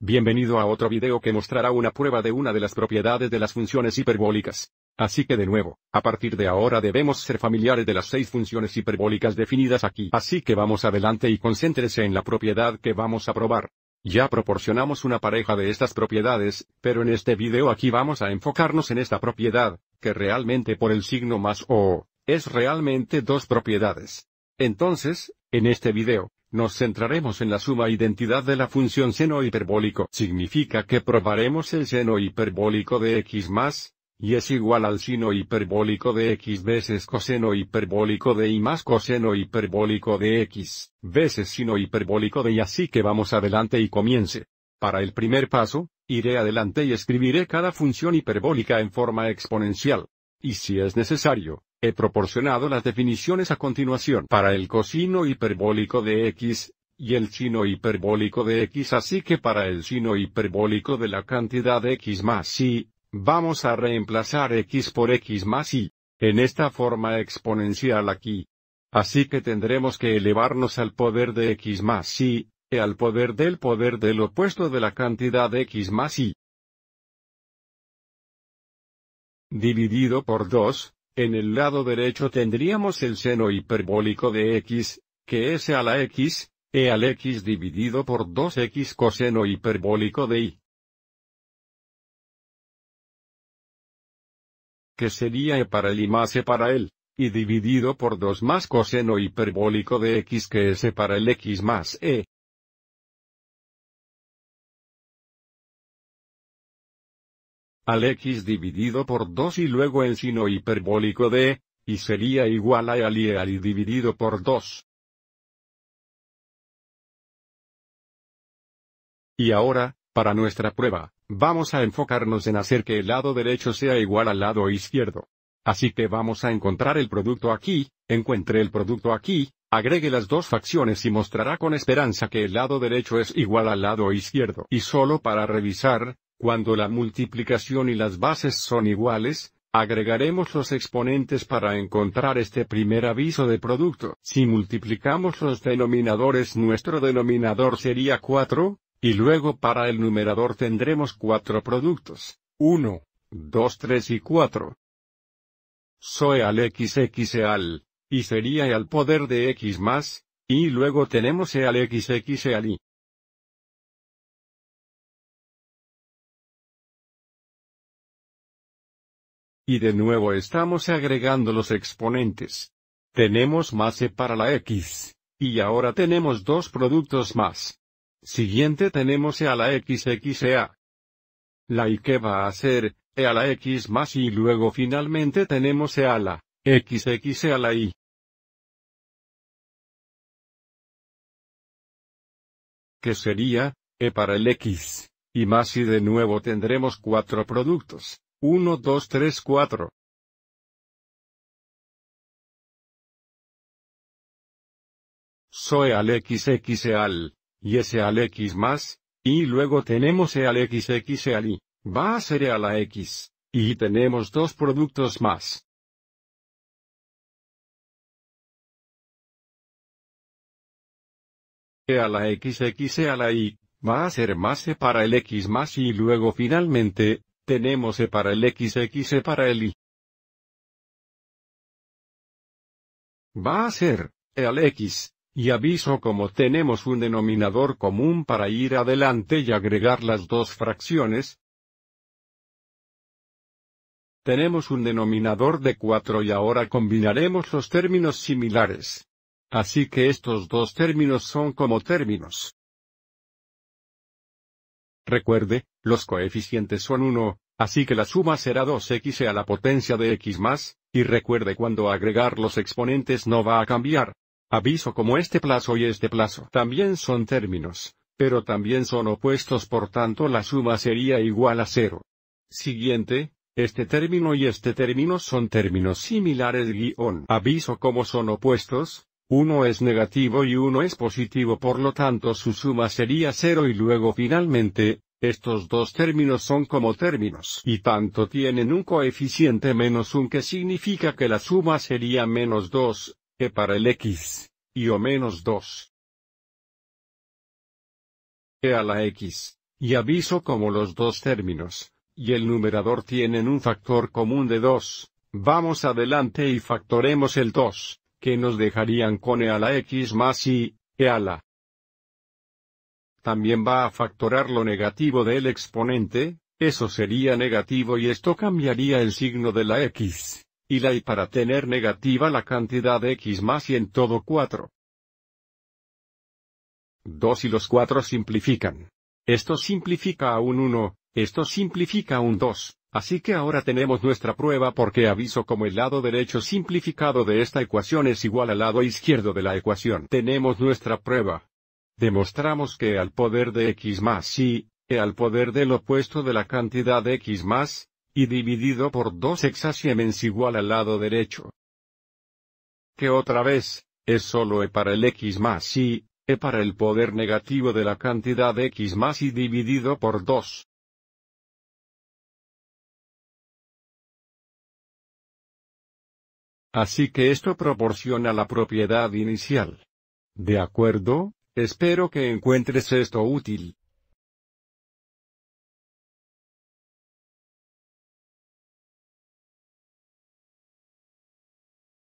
Bienvenido a otro video que mostrará una prueba de una de las propiedades de las funciones hiperbólicas. Así que de nuevo, a partir de ahora debemos ser familiares de las seis funciones hiperbólicas definidas aquí. Así que vamos adelante y concéntrese en la propiedad que vamos a probar. Ya proporcionamos una pareja de estas propiedades, pero en este video aquí vamos a enfocarnos en esta propiedad, que realmente por el signo más o, es realmente dos propiedades. Entonces, en este video, nos centraremos en la suma identidad de la función seno hiperbólico. Significa que probaremos el seno hiperbólico de x más, y es igual al seno hiperbólico de x veces coseno hiperbólico de y más coseno hiperbólico de x, veces seno hiperbólico de y así que vamos adelante y comience. Para el primer paso, iré adelante y escribiré cada función hiperbólica en forma exponencial. Y si es necesario, He proporcionado las definiciones a continuación para el cosino hiperbólico de x, y el sino hiperbólico de x así que para el sino hiperbólico de la cantidad x más y, vamos a reemplazar x por x más y, en esta forma exponencial aquí. Así que tendremos que elevarnos al poder de x más y, y al poder del poder del opuesto de la cantidad x más y. Dividido por 2, en el lado derecho tendríamos el seno hiperbólico de x, que es e a la x, e al x dividido por 2x coseno hiperbólico de y. Que sería e para el y más e para el, y dividido por 2 más coseno hiperbólico de x que es e para el x más e. al x dividido por 2 y luego en sino hiperbólico de, y sería igual a al y al y dividido por 2. Y ahora, para nuestra prueba, vamos a enfocarnos en hacer que el lado derecho sea igual al lado izquierdo. Así que vamos a encontrar el producto aquí, encuentre el producto aquí, agregue las dos facciones y mostrará con esperanza que el lado derecho es igual al lado izquierdo. Y solo para revisar, cuando la multiplicación y las bases son iguales, agregaremos los exponentes para encontrar este primer aviso de producto. Si multiplicamos los denominadores nuestro denominador sería 4, y luego para el numerador tendremos cuatro productos. 1, 2, 3 y 4. Soy al xx e al, y sería al poder de x más, y luego tenemos e al x e al y. Y de nuevo estamos agregando los exponentes. Tenemos más E para la X. Y ahora tenemos dos productos más. Siguiente tenemos E a la x x e a. La Y que va a ser, E a la X más y luego finalmente tenemos E a la, x x e a la Y. Que sería, E para el X, y más y de nuevo tendremos cuatro productos. 1, 2, 3, 4. Soy al XX al, y ese al X más, y luego tenemos E al XX al Y, va a ser E a la X, y tenemos dos productos más. E a la XX a la Y, va a ser más E para el X más Y luego finalmente, tenemos E para el XX E para el Y. Va a ser, E al X, y aviso como tenemos un denominador común para ir adelante y agregar las dos fracciones, tenemos un denominador de 4 y ahora combinaremos los términos similares. Así que estos dos términos son como términos. Recuerde, los coeficientes son 1, así que la suma será 2x a la potencia de x más, y recuerde cuando agregar los exponentes no va a cambiar. Aviso como este plazo y este plazo también son términos, pero también son opuestos por tanto la suma sería igual a 0. Siguiente, este término y este término son términos similares guión. Aviso como son opuestos, uno es negativo y uno es positivo por lo tanto su suma sería cero y luego finalmente, estos dos términos son como términos y tanto tienen un coeficiente menos 1 que significa que la suma sería menos 2, e para el x, y o menos 2. E a la x, y aviso como los dos términos, y el numerador tienen un factor común de 2, vamos adelante y factoremos el 2 que nos dejarían con e a la x más y, e a la. También va a factorar lo negativo del exponente, eso sería negativo y esto cambiaría el signo de la x, y la y para tener negativa la cantidad x más y en todo 4. 2 y los 4 simplifican. Esto simplifica a un 1, esto simplifica a un 2. Así que ahora tenemos nuestra prueba porque aviso como el lado derecho simplificado de esta ecuación es igual al lado izquierdo de la ecuación. Tenemos nuestra prueba. Demostramos que al poder de x más y, e al poder del opuesto de la cantidad x más, y dividido por 2 es igual al lado derecho. Que otra vez, es solo e para el x más y, e para el poder negativo de la cantidad x más y dividido por 2. Así que esto proporciona la propiedad inicial. ¿De acuerdo? Espero que encuentres esto útil.